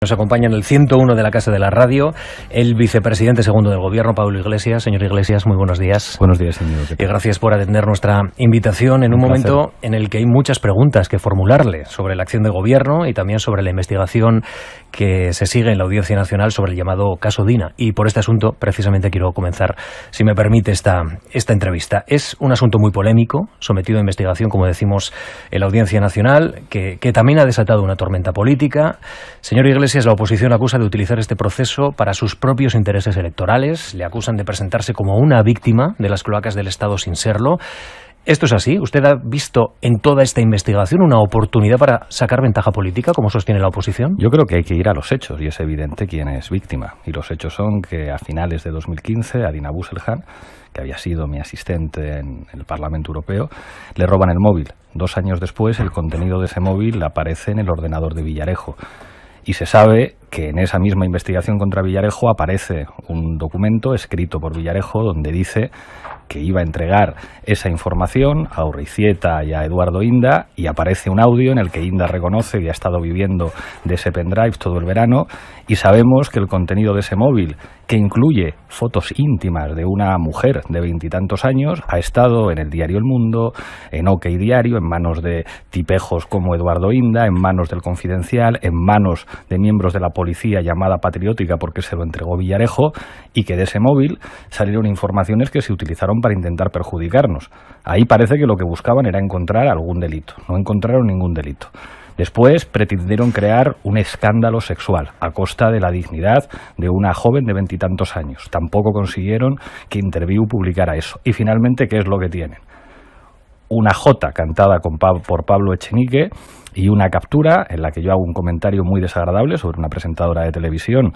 Nos acompaña en el 101 de la Casa de la Radio el vicepresidente segundo del Gobierno, Pablo Iglesias. Señor Iglesias, muy buenos días. Buenos días, señor. Y gracias por atender nuestra invitación en un, momento en el que hay muchas preguntas que formularle sobre la acción de Gobierno y también sobre la investigación que se sigue en la Audiencia Nacional sobre el llamado caso Dina. Y por este asunto, precisamente, quiero comenzar, si me permite, esta, esta entrevista. Es un asunto muy polémico, sometido a investigación, como decimos, en la Audiencia Nacional, que, que también ha desatado una tormenta política. Señor Iglesias, la oposición acusa de utilizar este proceso para sus propios intereses electorales. Le acusan de presentarse como una víctima de las cloacas del Estado sin serlo. ¿Esto es así? ¿Usted ha visto en toda esta investigación una oportunidad para sacar ventaja política, como sostiene la oposición? Yo creo que hay que ir a los hechos y es evidente quién es víctima. Y los hechos son que a finales de 2015, Adina Busselhan, que había sido mi asistente en el Parlamento Europeo, le roban el móvil. Dos años después, el contenido de ese móvil aparece en el ordenador de Villarejo. Y se sabe que en esa misma investigación contra Villarejo aparece un documento escrito por Villarejo donde dice que iba a entregar esa información a Urricieta y a Eduardo Inda y aparece un audio en el que Inda reconoce que ha estado viviendo de ese pendrive todo el verano y sabemos que el contenido de ese móvil, que incluye fotos íntimas de una mujer de veintitantos años, ha estado en el diario El Mundo, en OK Diario, en manos de tipejos como Eduardo Inda, en manos del Confidencial, en manos de miembros de la policía llamada patriótica porque se lo entregó Villarejo y que de ese móvil salieron informaciones que se utilizaron para intentar perjudicarnos. Ahí parece que lo que buscaban era encontrar algún delito. No encontraron ningún delito. Después pretendieron crear un escándalo sexual a costa de la dignidad de una joven de veintitantos años. Tampoco consiguieron que Interview publicara eso. Y finalmente, ¿qué es lo que tienen? una jota cantada con por Pablo Echenique y una captura en la que yo hago un comentario muy desagradable sobre una presentadora de televisión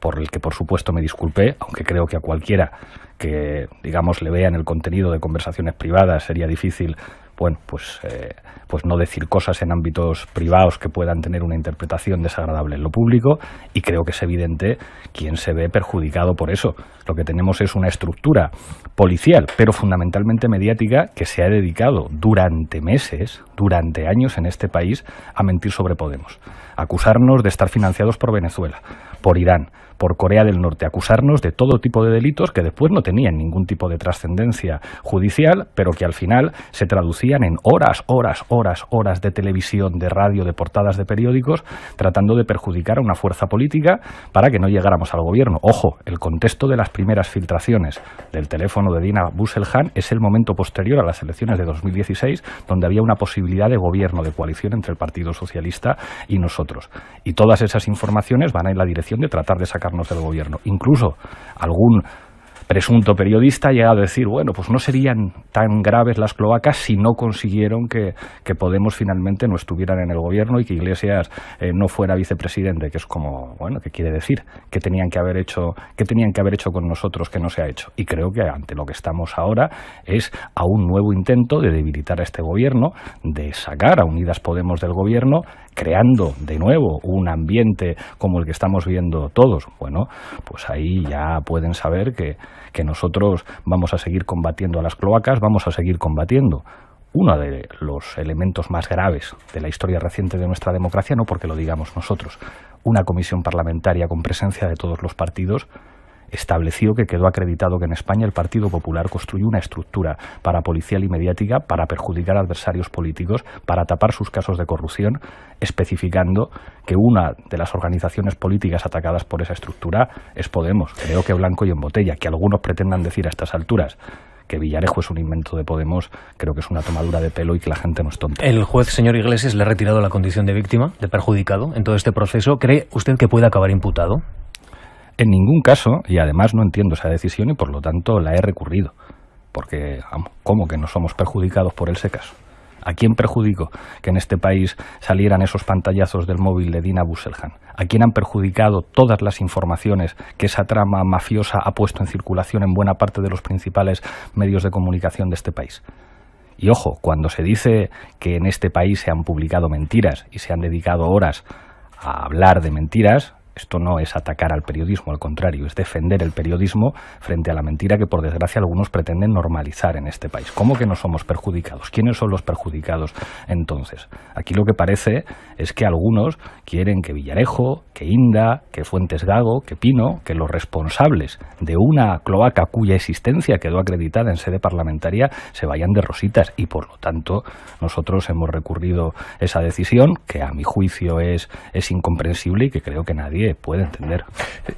por el que por supuesto me disculpé, aunque creo que a cualquiera que digamos le vea en el contenido de conversaciones privadas sería difícil bueno, pues, eh, pues no decir cosas en ámbitos privados que puedan tener una interpretación desagradable en lo público y creo que es evidente quién se ve perjudicado por eso. Lo que tenemos es una estructura policial, pero fundamentalmente mediática, que se ha dedicado durante meses, durante años en este país a mentir sobre Podemos, acusarnos de estar financiados por Venezuela, por Irán, por Corea del Norte, acusarnos de todo tipo de delitos que después no tenían ningún tipo de trascendencia judicial, pero que al final se traducían en horas, horas, horas, horas de televisión, de radio, de portadas de periódicos, tratando de perjudicar a una fuerza política para que no llegáramos al gobierno. Ojo, el contexto de las primeras filtraciones del teléfono de Dina Busselhan es el momento posterior a las elecciones de 2016, donde había una posibilidad de gobierno, de coalición entre el Partido Socialista y nosotros. Y todas esas informaciones van en la dirección de tratar de sacarnos del gobierno. Incluso algún presunto periodista llega a decir, bueno, pues no serían tan graves las cloacas si no consiguieron que, Podemos finalmente no estuvieran en el gobierno y que Iglesias eh, no fuera vicepresidente, que es como, bueno, ¿qué quiere decir? que tenían que haber hecho, que tenían que haber hecho con nosotros que no se ha hecho? Y creo que ante lo que estamos ahora es a un nuevo intento de debilitar a este gobierno, de sacar a Unidas Podemos del gobierno creando de nuevo un ambiente como el que estamos viendo todos, bueno, pues ahí ya pueden saber que, nosotros vamos a seguir combatiendo a las cloacas, vamos a seguir combatiendo uno de los elementos más graves de la historia reciente de nuestra democracia, no porque lo digamos nosotros, una comisión parlamentaria con presencia de todos los partidos estableció que quedó acreditado que en España el Partido Popular construyó una estructura para policial y mediática para perjudicar a adversarios políticos, para tapar sus casos de corrupción, especificando que una de las organizaciones políticas atacadas por esa estructura es Podemos, creo que blanco y en botella, que algunos pretendan decir a estas alturas que Villarejo es un invento de Podemos, creo que es una tomadura de pelo y que la gente no es tonta. El juez, señor Iglesias, le ha retirado la condición de víctima, de perjudicado en todo este proceso. ¿Cree usted que puede acabar imputado? En ningún caso, y además no entiendo esa decisión y por lo tanto la he recurrido, porque ¿cómo que no somos perjudicados por ese caso? ¿A quién perjudico que en este país salieran esos pantallazos del móvil de Dina Busselhan? ¿A quién han perjudicado todas las informaciones que esa trama mafiosa ha puesto en circulación en buena parte de los principales medios de comunicación de este país? Y ojo, cuando se dice que en este país se han publicado mentiras y se han dedicado horas a hablar de mentiras, esto no es atacar al periodismo, al contrario, es defender el periodismo frente a la mentira que, por desgracia, algunos pretenden normalizar en este país. ¿Cómo que no somos perjudicados? ¿Quiénes son los perjudicados entonces? Aquí lo que parece es que algunos quieren que Villarejo, que Inda, que Fuentes Gago, que Pino, que los responsables de una cloaca cuya existencia quedó acreditada en sede parlamentaria se vayan de rositas y, por lo tanto, nosotros hemos recurrido esa decisión que, a mi juicio, es, es incomprensible y que creo que nadie puede entender.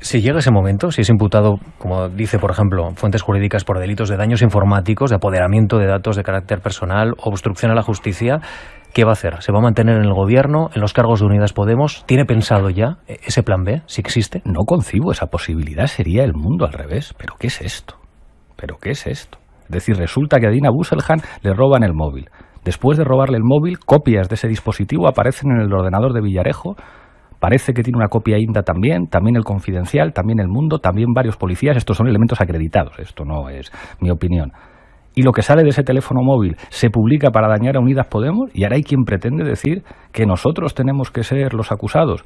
Si llega ese momento, si es imputado, como dice, por ejemplo, fuentes jurídicas por delitos de daños informáticos, de apoderamiento de datos de carácter personal, obstrucción a la justicia, ¿qué va a hacer? ¿Se va a mantener en el gobierno, en los cargos de Unidas Podemos? ¿Tiene pensado ya ese plan B, si existe? No concibo esa posibilidad, sería el mundo al revés. ¿Pero qué es esto? ¿Pero qué es esto? Es decir, resulta que a Dina Busselhan le roban el móvil. Después de robarle el móvil, copias de ese dispositivo aparecen en el ordenador de Villarejo Parece que tiene una copia INDA también, también el Confidencial, también el Mundo, también varios policías. Estos son elementos acreditados, esto no es mi opinión. Y lo que sale de ese teléfono móvil se publica para dañar a Unidas Podemos y ahora hay quien pretende decir que nosotros tenemos que ser los acusados.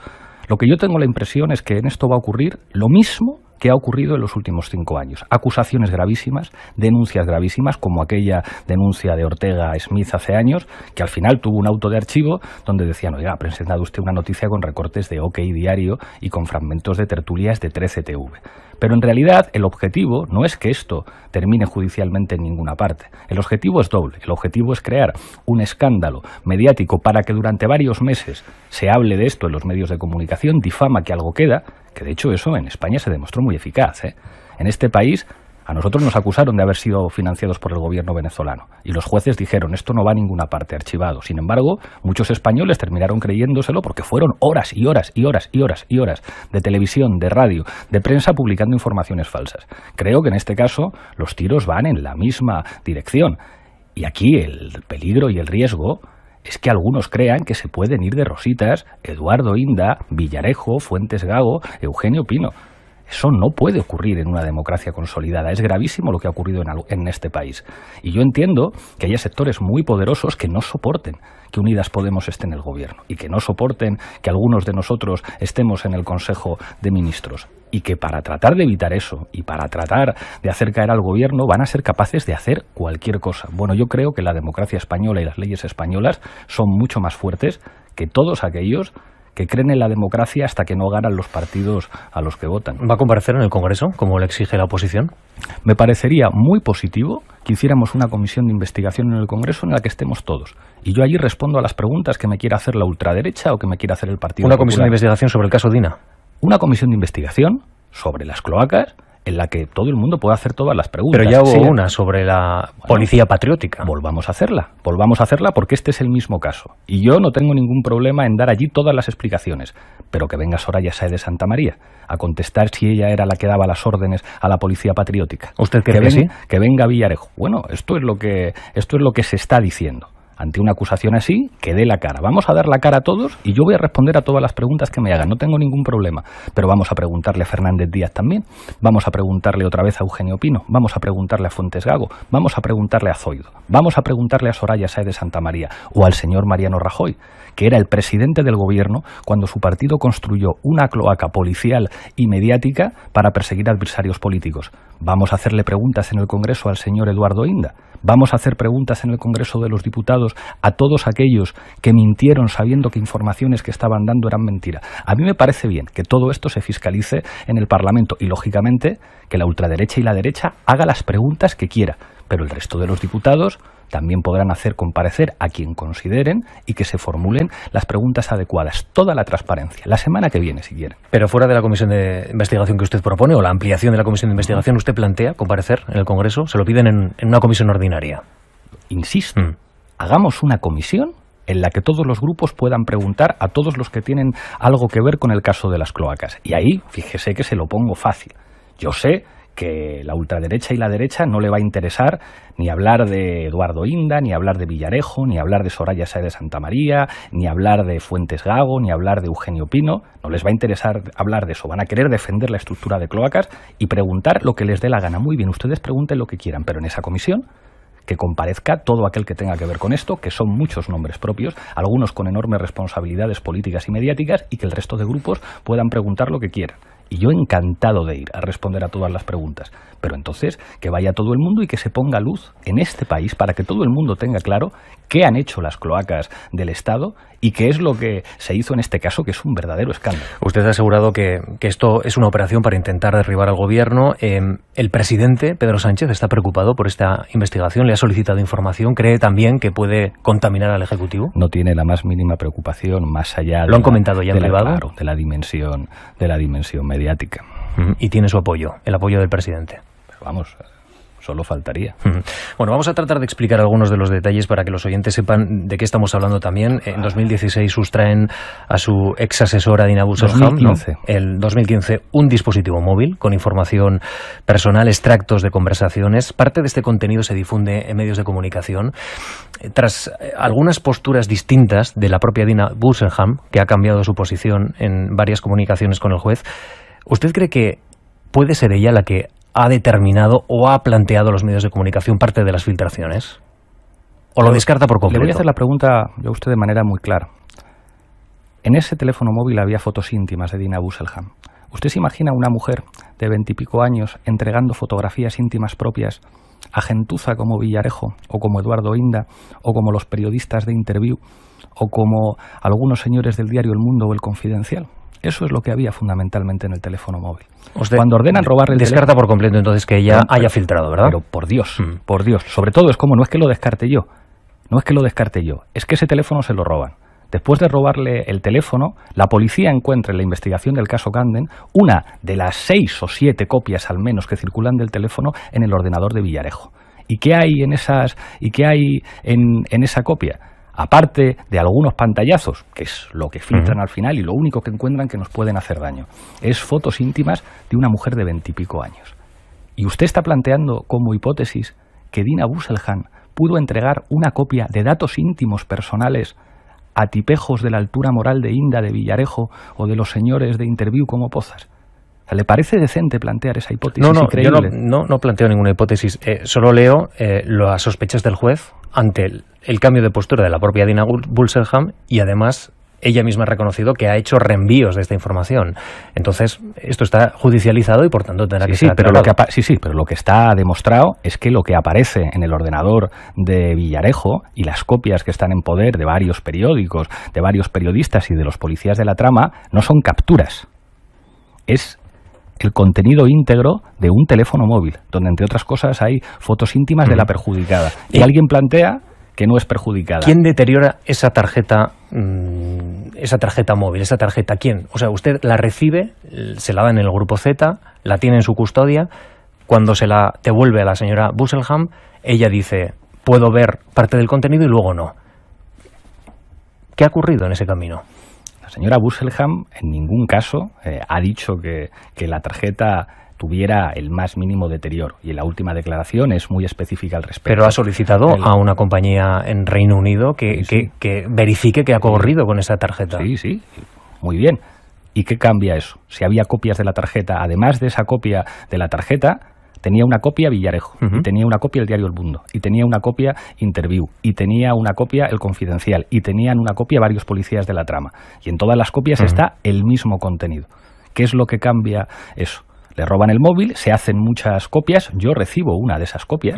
Lo que yo tengo la impresión es que en esto va a ocurrir lo mismo ¿Qué ha ocurrido en los últimos cinco años. Acusaciones gravísimas, denuncias gravísimas, como aquella denuncia de Ortega Smith hace años, que al final tuvo un auto de archivo donde decían, oiga, ha presentado usted una noticia con recortes de OK Diario y con fragmentos de tertulias de 13TV. Pero en realidad el objetivo no es que esto termine judicialmente en ninguna parte. El objetivo es doble. El objetivo es crear un escándalo mediático para que durante varios meses se hable de esto en los medios de comunicación, difama que algo queda, que de hecho eso en España se demostró muy eficaz. ¿eh? En este país a nosotros nos acusaron de haber sido financiados por el gobierno venezolano y los jueces dijeron esto no va a ninguna parte archivado. Sin embargo, muchos españoles terminaron creyéndoselo porque fueron horas y horas y horas y horas y horas de televisión, de radio, de prensa publicando informaciones falsas. Creo que en este caso los tiros van en la misma dirección. Y aquí el peligro y el riesgo es que algunos crean que se pueden ir de rositas Eduardo Inda, Villarejo, Fuentes Gago, Eugenio Pino. Eso no puede ocurrir en una democracia consolidada. Es gravísimo lo que ha ocurrido en, este país. Y yo entiendo que haya sectores muy poderosos que no soporten que Unidas Podemos esté en el gobierno y que no soporten que algunos de nosotros estemos en el Consejo de Ministros. Y que para tratar de evitar eso y para tratar de hacer caer al gobierno van a ser capaces de hacer cualquier cosa. Bueno, yo creo que la democracia española y las leyes españolas son mucho más fuertes que todos aquellos que creen en la democracia hasta que no ganan los partidos a los que votan. ¿Va a comparecer en el Congreso, como le exige la oposición? Me parecería muy positivo que hiciéramos una comisión de investigación en el Congreso en la que estemos todos. Y yo allí respondo a las preguntas que me quiera hacer la ultraderecha o que me quiera hacer el Partido Una comisión de investigación sobre el caso Dina. Una comisión de investigación sobre las cloacas en la que todo el mundo puede hacer todas las preguntas. Pero ya hubo una sobre la policía patriótica. Volvamos a hacerla, volvamos a hacerla porque este es el mismo caso. Y yo no tengo ningún problema en dar allí todas las explicaciones, pero que venga Soraya Sae de Santa María a contestar si ella era la que daba las órdenes a la policía patriótica. ¿Usted cree que, venga, sí? que venga Villarejo. Bueno, esto es lo que esto es lo que se está diciendo ante una acusación así, que dé la cara. Vamos a dar la cara a todos y yo voy a responder a todas las preguntas que me hagan. No tengo ningún problema. Pero vamos a preguntarle a Fernández Díaz también. Vamos a preguntarle otra vez a Eugenio Pino. Vamos a preguntarle a Fuentes Gago. Vamos a preguntarle a Zoido. Vamos a preguntarle a Soraya Sae de Santa María o al señor Mariano Rajoy, que era el presidente del gobierno cuando su partido construyó una cloaca policial y mediática para perseguir adversarios políticos. Vamos a hacerle preguntas en el Congreso al señor Eduardo Inda Vamos a hacer preguntas en el Congreso de los Diputados a todos aquellos que mintieron sabiendo que informaciones que estaban dando eran mentira. A mí me parece bien que todo esto se fiscalice en el Parlamento y, lógicamente, que la ultraderecha y la derecha haga las preguntas que quiera, pero el resto de los diputados también podrán hacer comparecer a quien consideren y que se formulen las preguntas adecuadas. Toda la transparencia. La semana que viene, si quieren. Pero fuera de la comisión de investigación que usted propone o la ampliación de la comisión de investigación, ¿usted plantea comparecer en el Congreso? ¿Se lo piden en, una comisión ordinaria? Insisto, mm. hagamos una comisión en la que todos los grupos puedan preguntar a todos los que tienen algo que ver con el caso de las cloacas. Y ahí, fíjese que se lo pongo fácil. Yo sé que la ultraderecha y la derecha no le va a interesar ni hablar de Eduardo Inda, ni hablar de Villarejo, ni hablar de Soraya Sede de Santa María, ni hablar de Fuentes Gago, ni hablar de Eugenio Pino. No les va a interesar hablar de eso. Van a querer defender la estructura de cloacas y preguntar lo que les dé la gana. Muy bien, ustedes pregunten lo que quieran, pero en esa comisión que comparezca todo aquel que tenga que ver con esto, que son muchos nombres propios, algunos con enormes responsabilidades políticas y mediáticas, y que el resto de grupos puedan preguntar lo que quieran. Y yo encantado de ir a responder a todas las preguntas. Pero entonces, que vaya todo el mundo y que se ponga luz en este país para que todo el mundo tenga claro qué han hecho las cloacas del Estado y qué es lo que se hizo en este caso, que es un verdadero escándalo. Usted ha asegurado que, esto es una operación para intentar derribar al gobierno. Em, el presidente, Pedro Sánchez, está preocupado por esta investigación, le ha solicitado información, cree también que puede contaminar al Ejecutivo. No tiene la más mínima preocupación más allá ¿Lo han la, comentado ya han de la dimensión, de la dimensión y tiene su apoyo, el apoyo del presidente. vamos, solo faltaría. Bueno, vamos a tratar de explicar algunos de los detalles para que los oyentes sepan de qué estamos hablando también. Eh, en 2016 sustraen a su ex asesora Dina En el 2015, un dispositivo móvil con información personal, extractos de conversaciones. Parte de este contenido se difunde en medios de comunicación. Eh, tras eh, algunas posturas distintas de la propia Dina Busserham que ha cambiado su posición en varias comunicaciones con el juez, ¿Usted cree que puede ser ella la que ha determinado o ha planteado a los medios de comunicación parte de las filtraciones? ¿O lo descarta por completo? Le voy a hacer la pregunta yo a usted de manera muy clara. En ese teléfono móvil había fotos íntimas de Dina Busselham. ¿Usted se imagina una mujer de veintipico años entregando fotografías íntimas propias a gentuza como Villarejo, o como Eduardo Inda, o como los periodistas de Interview, o como algunos señores del diario El Mundo o El Confidencial? Eso es lo que había fundamentalmente en el teléfono móvil. Cuando ordenan robar el descarta por completo entonces que ella haya filtrado, ¿verdad? Pero por Dios, mm. por Dios. Sobre todo es como no es que lo descarte yo, no es que lo descarte yo, es que ese teléfono se lo roban. Después de robarle el teléfono, la policía encuentra en la investigación del caso Ganden una de las seis o siete copias al menos que circulan del teléfono en el ordenador de Villarejo. ¿Y qué hay en esas y qué hay en, en esa copia? aparte de algunos pantallazos, que es lo que filtran al final y lo único que encuentran que nos pueden hacer daño, es fotos íntimas de una mujer de veintipico años. Y usted está planteando como hipótesis que Dina Busselhan pudo entregar una copia de datos íntimos personales a tipejos de la altura moral de Inda de Villarejo o de los señores de Interview como Pozas. ¿Le parece decente plantear esa hipótesis? No, no, Yo no, planteo ninguna hipótesis. Eh, solo leo eh, las sospechas del juez ante el, cambio de postura de la propia Dina Bulselham y además ella misma ha reconocido que ha hecho reenvíos de esta información. Entonces, esto está judicializado y por tanto tendrá que ser. Pero sí, sí, pero lo que está demostrado es que lo que aparece en el ordenador de Villarejo y las copias que están en poder de varios periódicos, de varios periodistas y de los policías de la trama, no son capturas. Es el contenido íntegro de un teléfono móvil, donde entre otras cosas hay fotos íntimas de la mm. perjudicada. Y, eh. alguien plantea que no es perjudicada. ¿Quién deteriora esa tarjeta, mm, esa tarjeta móvil, esa tarjeta? ¿Quién? O sea, usted la recibe, se la da en el grupo Z, la tiene en su custodia. Cuando se la devuelve a la señora Busselham, ella dice, puedo ver parte del contenido y luego no. ¿Qué ha ocurrido en ese camino? señora Busselham en ningún caso eh, ha dicho que, la tarjeta tuviera el más mínimo deterioro. Y la última declaración es muy específica al respecto. Pero ha solicitado a una compañía en Reino Unido que, verifique que, ha corrido con esa tarjeta. Sí, sí, muy bien. ¿Y qué cambia eso? Si había copias de la tarjeta, además de esa copia de la tarjeta, Tenía una copia Villarejo, y tenía una copia el diario El Mundo, y tenía una copia Interview, y tenía una copia El Confidencial, y tenían una copia varios policías de la trama. Y en todas las copias está el mismo contenido. ¿Qué es lo que cambia eso? Le roban el móvil, se hacen muchas copias, yo recibo una de esas copias.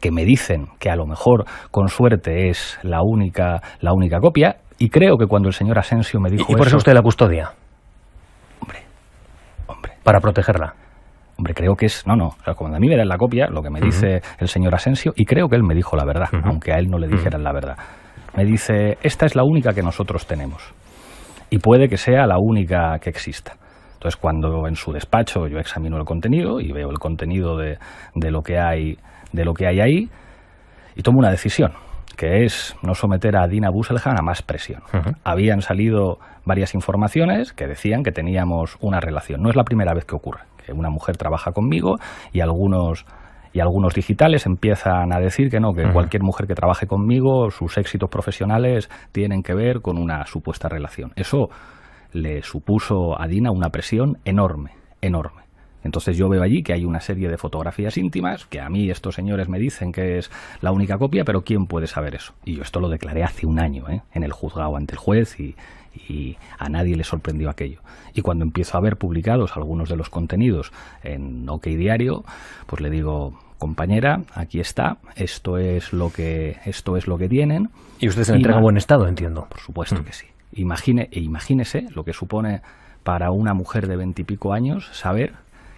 que me dicen que a lo mejor con suerte es la única la única copia y creo que cuando el señor Asensio me dijo y, por eso, eso usted la custodia hombre hombre para protegerla hombre, creo que es, no, no, o a mí me dan la copia, lo que me dice el señor Asensio, y creo que él me dijo la verdad, aunque a él no le dijeran la verdad, me dice, esta es la única que nosotros tenemos, y puede que sea la única que exista. Entonces, cuando en su despacho yo examino el contenido y veo el contenido de, de lo, que hay, de lo que hay ahí, y tomo una decisión que es no someter a Dina Busselhan a más presión. Habían salido varias informaciones que decían que teníamos una relación. No es la primera vez que ocurre una mujer trabaja conmigo y algunos y algunos digitales empiezan a decir que no, que cualquier mujer que trabaje conmigo, sus éxitos profesionales tienen que ver con una supuesta relación. Eso le supuso a Dina una presión enorme, enorme. Entonces yo veo allí que hay una serie de fotografías íntimas, que a mí estos señores me dicen que es la única copia, pero ¿quién puede saber eso? Y yo esto lo declaré hace un año, ¿eh? en el juzgado ante el juez y, a nadie le sorprendió aquello. Y cuando empiezo a ver publicados algunos de los contenidos en OK Diario, pues le digo, compañera, aquí está, esto es lo que, esto es lo que tienen. Y usted se lo entrega en buen estado, entiendo. Por supuesto mm. que sí. Imagine, e imagínese lo que supone para una mujer de veintipico años saber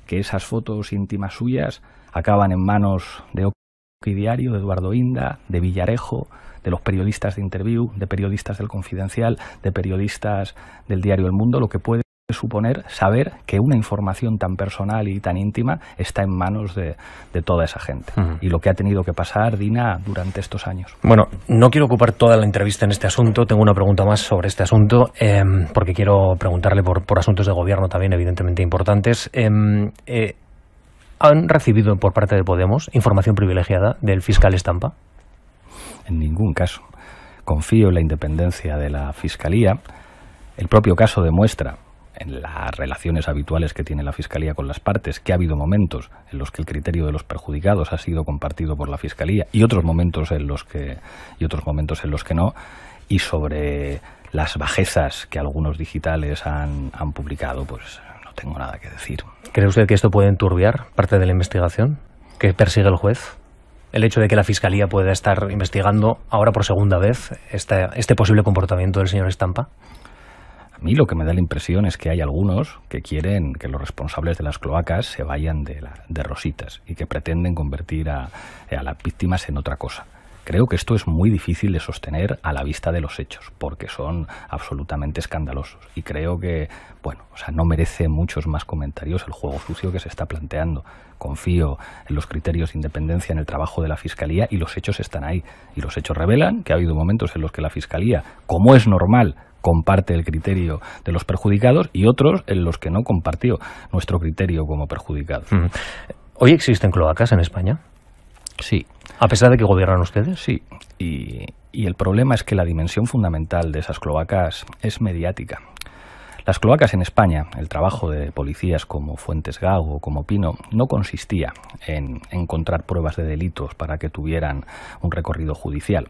que esas fotos íntimas suyas acaban en manos de y Diario, de Eduardo Inda, de Villarejo, de los periodistas de Interview, de periodistas del Confidencial, de periodistas del diario El Mundo, lo que puede suponer saber que una información tan personal y tan íntima está en manos de, toda esa gente y lo que ha tenido que pasar Dina durante estos años. Bueno, no quiero ocupar toda la entrevista en este asunto, tengo una pregunta más sobre este asunto em, porque quiero preguntarle por, asuntos de gobierno también evidentemente importantes. Em, eh, ¿Han recibido por parte de Podemos información privilegiada del fiscal Estampa? En ningún caso. Confío en la independencia de la Fiscalía. El propio caso demuestra en las relaciones habituales que tiene la Fiscalía con las partes, que ha habido momentos en los que el criterio de los perjudicados ha sido compartido por la Fiscalía y otros momentos en los que, y otros momentos en los que no, y sobre las bajezas que algunos digitales han, han publicado, pues no tengo nada que decir. ¿Cree usted que esto puede enturbiar parte de la investigación que persigue el juez? el hecho de que la Fiscalía pueda estar investigando ahora por segunda vez este, este posible comportamiento del señor Estampa? A mí lo que me da la impresión es que hay algunos que quieren que los responsables de las cloacas se vayan de, rositas y que pretenden convertir a, a las víctimas en otra cosa. Creo que esto es muy difícil de sostener a la vista de los hechos, porque son absolutamente escandalosos. Y creo que, bueno, o sea, no merece muchos más comentarios el juego sucio que se está planteando. Confío en los criterios de independencia, en el trabajo de la Fiscalía y los hechos están ahí. Y los hechos revelan que ha habido momentos en los que la Fiscalía, como es normal, comparte el criterio de los perjudicados y otros en los que no compartió nuestro criterio como perjudicados. ¿Hoy existen cloacas en España? Sí. ¿A pesar de que gobiernan ustedes? Sí. Y, y el problema es que la dimensión fundamental de esas cloacas es mediática. Las cloacas en España, el trabajo de policías como Fuentes Gago o como Pino, no consistía en encontrar pruebas de delitos para que tuvieran un recorrido judicial.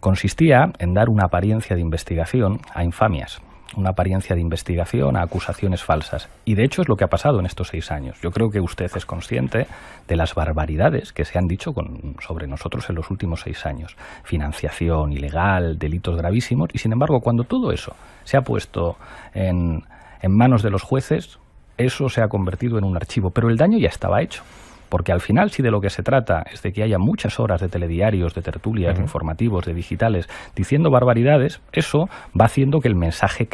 Consistía en dar una apariencia de investigación a infamias, una apariencia de investigación a acusaciones falsas. Y de hecho es lo que ha pasado en estos seis años. Yo creo que usted es consciente de las barbaridades que se han dicho sobre nosotros en los últimos seis años. Financiación ilegal, delitos gravísimos. Y sin embargo, cuando todo eso se ha puesto en, en manos de los jueces, eso se ha convertido en un archivo. Pero el daño ya estaba hecho. Porque al final, si de lo que se trata es de que haya muchas horas de telediarios, de tertulias, de informativos, de digitales, diciendo barbaridades, eso va haciendo que el mensaje